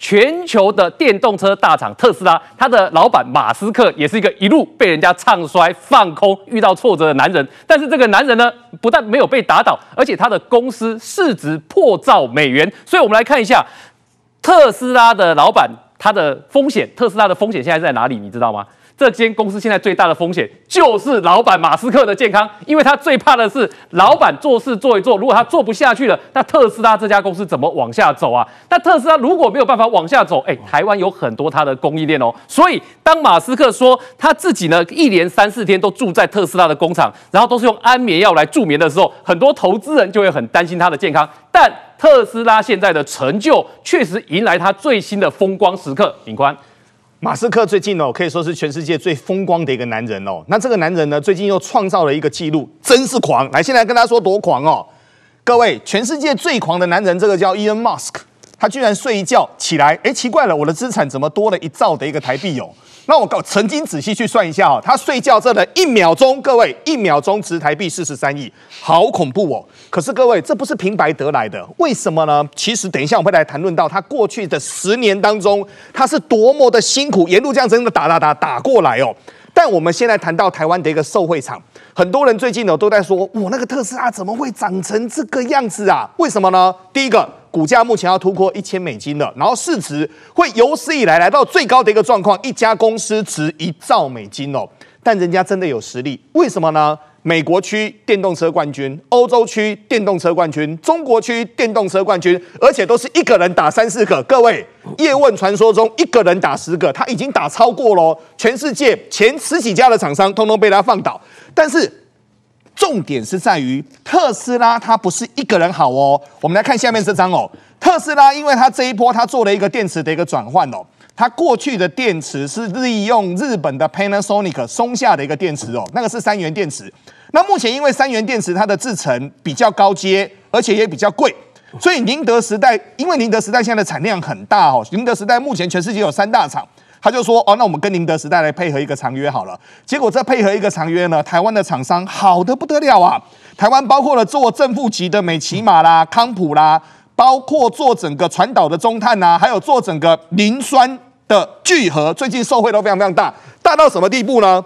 全球的电动车大厂特斯拉，它的老板马斯克也是一个一路被人家唱衰、放空、遇到挫折的男人。但是这个男人呢，不但没有被打倒，而且他的公司市值破兆美元。所以我们来看一下特斯拉的老板，他的风险，特斯拉的风险现在在哪里？你知道吗？这间公司现在最大的风险就是老板马斯克的健康，因为他最怕的是老板做事做一做，如果他做不下去了，那特斯拉这家公司怎么往下走啊？那特斯拉如果没有办法往下走，哎，台湾有很多它的供应链哦，所以当马斯克说他自己呢一连三四天都住在特斯拉的工厂，然后都是用安眠药来助眠的时候，很多投资人就会很担心他的健康。但特斯拉现在的成就确实迎来他最新的风光时刻，警宽。马斯克最近哦，可以说是全世界最风光的一个男人哦。那这个男人呢，最近又创造了一个记录，真是狂！来，现在跟他说多狂哦，各位，全世界最狂的男人，这个叫伊恩· u s k 他居然睡一觉起来，哎，奇怪了，我的资产怎么多了一兆的一个台币哦？那我搞曾经仔细去算一下哦，他睡觉这的一秒钟，各位一秒钟值台币四十三亿，好恐怖哦！可是各位，这不是平白得来的，为什么呢？其实等一下我会来谈论到他过去的十年当中，他是多么的辛苦，沿路这样真的打打打打过来哦。但我们现在谈到台湾的一个受会场，很多人最近呢都在说，我那个特斯拉怎么会长成这个样子啊？为什么呢？第一个。股价目前要突破一千美金了，然后市值会有史以来来到最高的一个状况，一家公司值一兆美金哦。但人家真的有实力，为什么呢？美国区电动车冠军，欧洲区电动车冠军，中国区电动车冠军，而且都是一个人打三四个。各位，叶问传说中一个人打十个，他已经打超过了全世界前十几家的厂商通通被他放倒，但是。重点是在于特斯拉，它不是一个人好哦。我们来看下面这张哦，特斯拉因为它这一波它做了一个电池的一个转换哦，它过去的电池是利用日本的 Panasonic 松下的一个电池哦，那个是三元电池。那目前因为三元电池它的制成比较高阶，而且也比较贵，所以宁德时代因为宁德时代现在的产量很大哦，宁德时代目前全世界有三大厂。他就说哦，那我们跟宁德时代来配合一个长约好了。结果再配合一个长约呢，台湾的厂商好的不得了啊！台湾包括了做正负极的美奇马啦、康普啦，包括做整个传导的中碳呐，还有做整个磷酸的聚合，最近受惠都非常非常大，大到什么地步呢？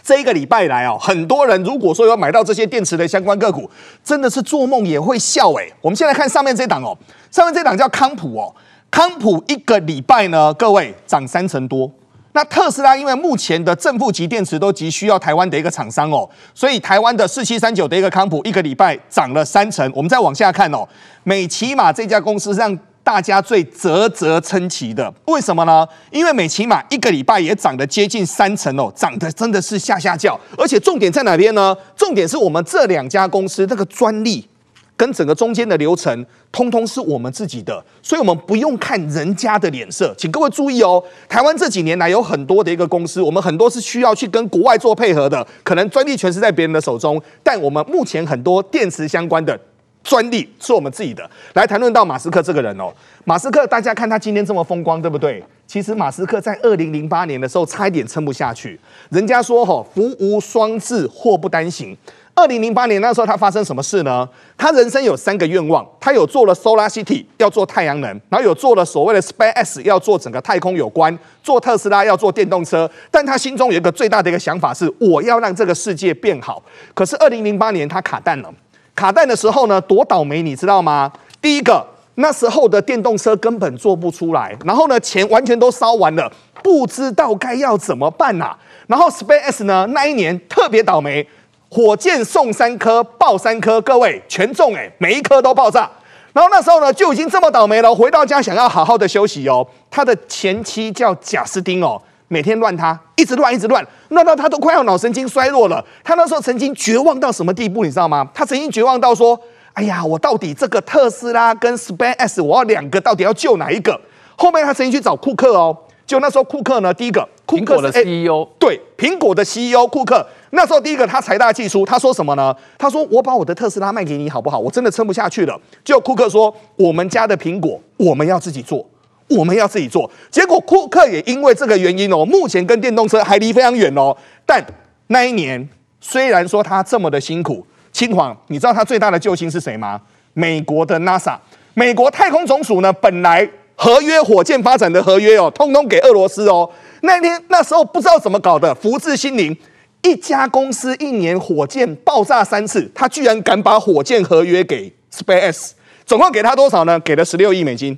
这一个礼拜来哦，很多人如果说有买到这些电池的相关个股，真的是做梦也会笑哎。我们先来看上面这档哦，上面这档叫康普哦。康普一个礼拜呢，各位涨三成多。那特斯拉因为目前的正负极电池都急需要台湾的一个厂商哦，所以台湾的四七三九的一个康普一个礼拜涨了三成。我们再往下看哦，美骑马这家公司让大家最啧啧称奇的，为什么呢？因为美骑马一个礼拜也涨了接近三成哦，涨得真的是下下叫。而且重点在哪边呢？重点是我们这两家公司那个专利。跟整个中间的流程，通通是我们自己的，所以我们不用看人家的脸色。请各位注意哦，台湾这几年来有很多的一个公司，我们很多是需要去跟国外做配合的，可能专利权是在别人的手中，但我们目前很多电池相关的专利是我们自己的。来谈论到马斯克这个人哦，马斯克大家看他今天这么风光，对不对？其实马斯克在二零零八年的时候差一点撑不下去，人家说哦、福无双至，祸不单行。二零零八年那时候，他发生什么事呢？他人生有三个愿望，他有做了 Solar City 要做太阳能，然后有做了所谓的 Space S 要做整个太空有关，做特斯拉要做电动车。但他心中有一个最大的一个想法是，我要让这个世界变好。可是二零零八年他卡蛋了，卡蛋的时候呢，多倒霉你知道吗？第一个那时候的电动车根本做不出来，然后呢，钱完全都烧完了，不知道该要怎么办呐。然后 Space S 呢，那一年特别倒霉。火箭送三颗，爆三颗，各位全中哎，每一颗都爆炸。然后那时候呢，就已经这么倒霉了。回到家想要好好的休息哦。他的前妻叫贾斯汀哦，每天乱他，一直乱，一直乱，乱到他都快要脑神经衰弱了。他那时候曾经绝望到什么地步，你知道吗？他曾经绝望到说：“哎呀，我到底这个特斯拉跟 Span x 我要两个，到底要救哪一个？”后面他曾经去找库克哦。就那时候库克呢，第一个苹果的 CEO，对，苹果的 CEO 库克。那时候，第一个他财大气粗，他说什么呢？他说：“我把我的特斯拉卖给你，好不好？我真的撑不下去了。”就库克说：“我们家的苹果，我们要自己做，我们要自己做。”结果库克也因为这个原因哦，目前跟电动车还离非常远哦。但那一年，虽然说他这么的辛苦，清华，你知道他最大的救星是谁吗？美国的 NASA，美国太空总署呢，本来合约火箭发展的合约哦，通通给俄罗斯哦。那天那时候不知道怎么搞的，福至心灵。一家公司一年火箭爆炸三次，他居然敢把火箭合约给 Space，x 总共给他多少呢？给了十六亿美金。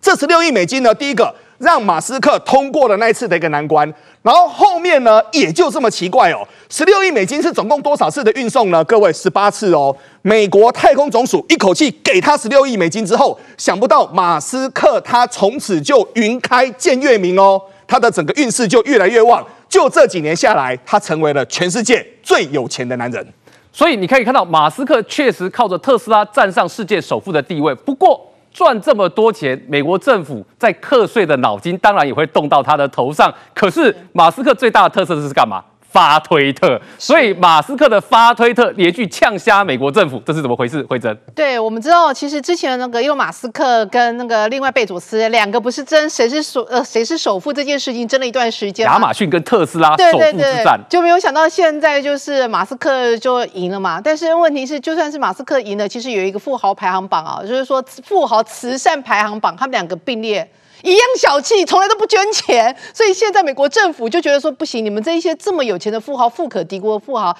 这十六亿美金呢？第一个让马斯克通过了那一次的一个难关，然后后面呢，也就这么奇怪哦。十六亿美金是总共多少次的运送呢？各位，十八次哦。美国太空总署一口气给他十六亿美金之后，想不到马斯克他从此就云开见月明哦。他的整个运势就越来越旺，就这几年下来，他成为了全世界最有钱的男人。所以你可以看到，马斯克确实靠着特斯拉站上世界首富的地位。不过赚这么多钱，美国政府在课税的脑筋当然也会动到他的头上。可是马斯克最大的特色是干嘛？发推特，所以马斯克的发推特连续呛瞎美国政府，这是怎么回事？慧珍，对我们知道，其实之前那个因为马斯克跟那个另外贝佐斯两个不是争谁是首呃谁是首富这件事情争了一段时间，亚马逊跟特斯拉首富之战，就没有想到现在就是马斯克就赢了嘛。但是问题是，就算是马斯克赢了，其实有一个富豪排行榜啊，就是说富豪慈善排行榜，他们两个并列。一样小气，从来都不捐钱，所以现在美国政府就觉得说不行，你们这一些这么有钱的富豪，富可敌国的富豪，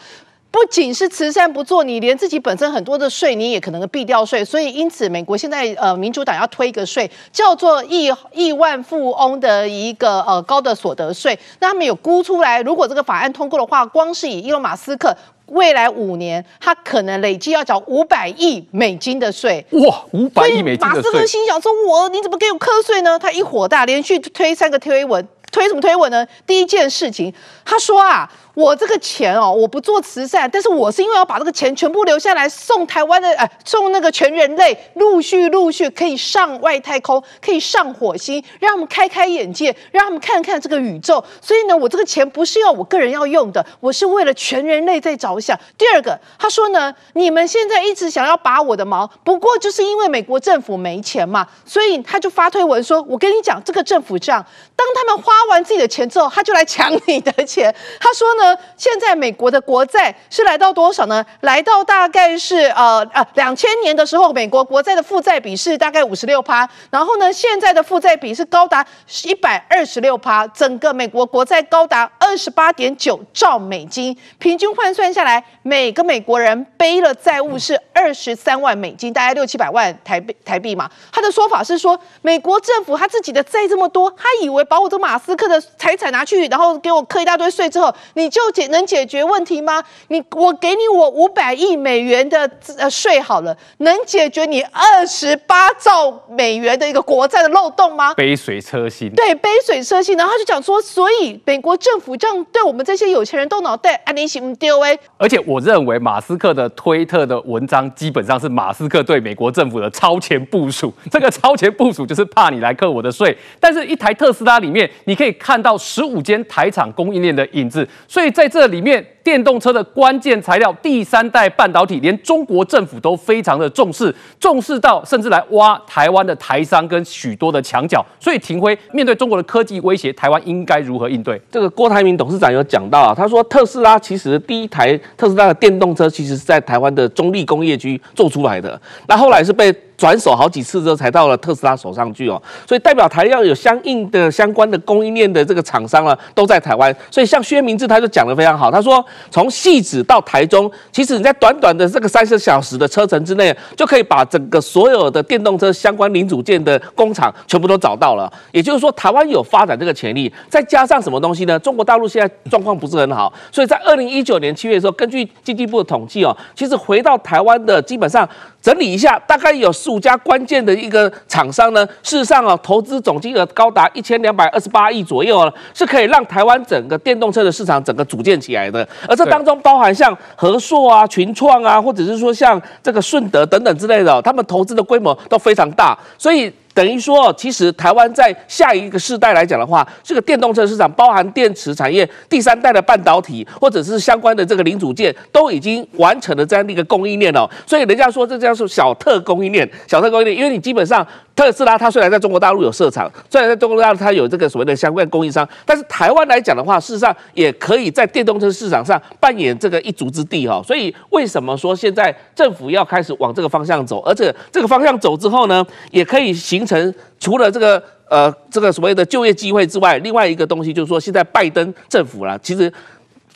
不仅是慈善不做，你连自己本身很多的税你也可能避掉税，所以因此美国现在呃民主党要推一个税叫做亿亿万富翁的一个呃高的所得税，那他们有估出来，如果这个法案通过的话，光是以伊隆马斯克。未来五年，他可能累计要缴五百亿美金的税。哇，五百亿美金的税！马斯克心想说：“我，你怎么给我课税呢？”他一火大，连续推三个推文。推什么推文呢？第一件事情，他说啊。我这个钱哦，我不做慈善，但是我是因为要把这个钱全部留下来送台湾的，哎，送那个全人类，陆续陆续可以上外太空，可以上火星，让他们开开眼界，让他们看看这个宇宙。所以呢，我这个钱不是要我个人要用的，我是为了全人类在着想。第二个，他说呢，你们现在一直想要拔我的毛，不过就是因为美国政府没钱嘛，所以他就发推文说：“我跟你讲，这个政府这样，当他们花完自己的钱之后，他就来抢你的钱。”他说呢。现在美国的国债是来到多少呢？来到大概是呃呃，两千年的时候，美国国债的负债比是大概五十六趴，然后呢，现在的负债比是高达一百二十六趴，整个美国国债高达二十八点九兆美金，平均换算下来，每个美国人背了债务是二十三万美金，大概六七百万台币台币嘛。他的说法是说，美国政府他自己的债这么多，他以为把我这马斯克的财产拿去，然后给我刻一大堆税之后，你。就解能解决问题吗？你我给你我五百亿美元的呃税好了，能解决你二十八兆美元的一个国债的漏洞吗？杯水车薪。对，杯水车薪。然后他就讲说，所以美国政府这样对我们这些有钱人动脑袋，哎，你是唔对。而且我认为马斯克的推特的文章基本上是马斯克对美国政府的超前部署。这个超前部署就是怕你来克我的税。但是一台特斯拉里面，你可以看到十五间台厂供应链的影子。所以在这里面，电动车的关键材料，第三代半导体，连中国政府都非常的重视，重视到甚至来挖台湾的台商跟许多的墙角。所以，廷辉面对中国的科技威胁，台湾应该如何应对？这个郭台铭董事长有讲到，啊，他说，特斯拉其实第一台特斯拉的电动车其实是在台湾的中立工业区做出来的，那后来是被。转手好几次之后，才到了特斯拉手上去哦。所以代表台要有相应的相关的供应链的这个厂商呢，都在台湾。所以像薛明志他就讲得非常好，他说从戏子到台中，其实你在短短的这个三十小时的车程之内，就可以把整个所有的电动车相关零组件的工厂全部都找到了。也就是说，台湾有发展这个潜力。再加上什么东西呢？中国大陆现在状况不是很好，所以在二零一九年七月的时候，根据经济部的统计哦，其实回到台湾的基本上整理一下，大概有。数家关键的一个厂商呢，事实上啊，投资总金额高达一千两百二十八亿左右啊，是可以让台湾整个电动车的市场整个组建起来的。而这当中包含像和硕啊、群创啊，或者是说像这个顺德等等之类的，他们投资的规模都非常大，所以。等于说，其实台湾在下一个世代来讲的话，这个电动车市场包含电池产业、第三代的半导体，或者是相关的这个零组件，都已经完成了这样的一个供应链了。所以人家说这叫做小特供应链，小特供应链，因为你基本上特斯拉它虽然在中国大陆有设厂，虽然在中国大陆它有这个所谓的相关供应商，但是台湾来讲的话，事实上也可以在电动车市场上扮演这个一足之地哈。所以为什么说现在政府要开始往这个方向走，而且这个方向走之后呢，也可以形成除了这个呃这个所谓的就业机会之外，另外一个东西就是说，现在拜登政府啦，其实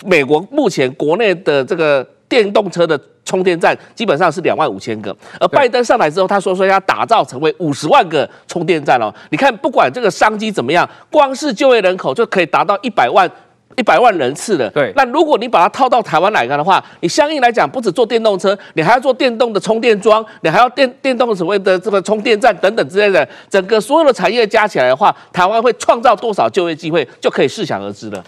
美国目前国内的这个电动车的充电站基本上是两万五千个，而拜登上来之后，他说说要打造成为五十万个充电站哦。你看，不管这个商机怎么样，光是就业人口就可以达到一百万。一百万人次的，对，那如果你把它套到台湾来看的话，你相应来讲不止做电动车，你还要做电动的充电桩，你还要电电动所谓的这个充电站等等之类的，整个所有的产业加起来的话，台湾会创造多少就业机会，就可以试想而知了。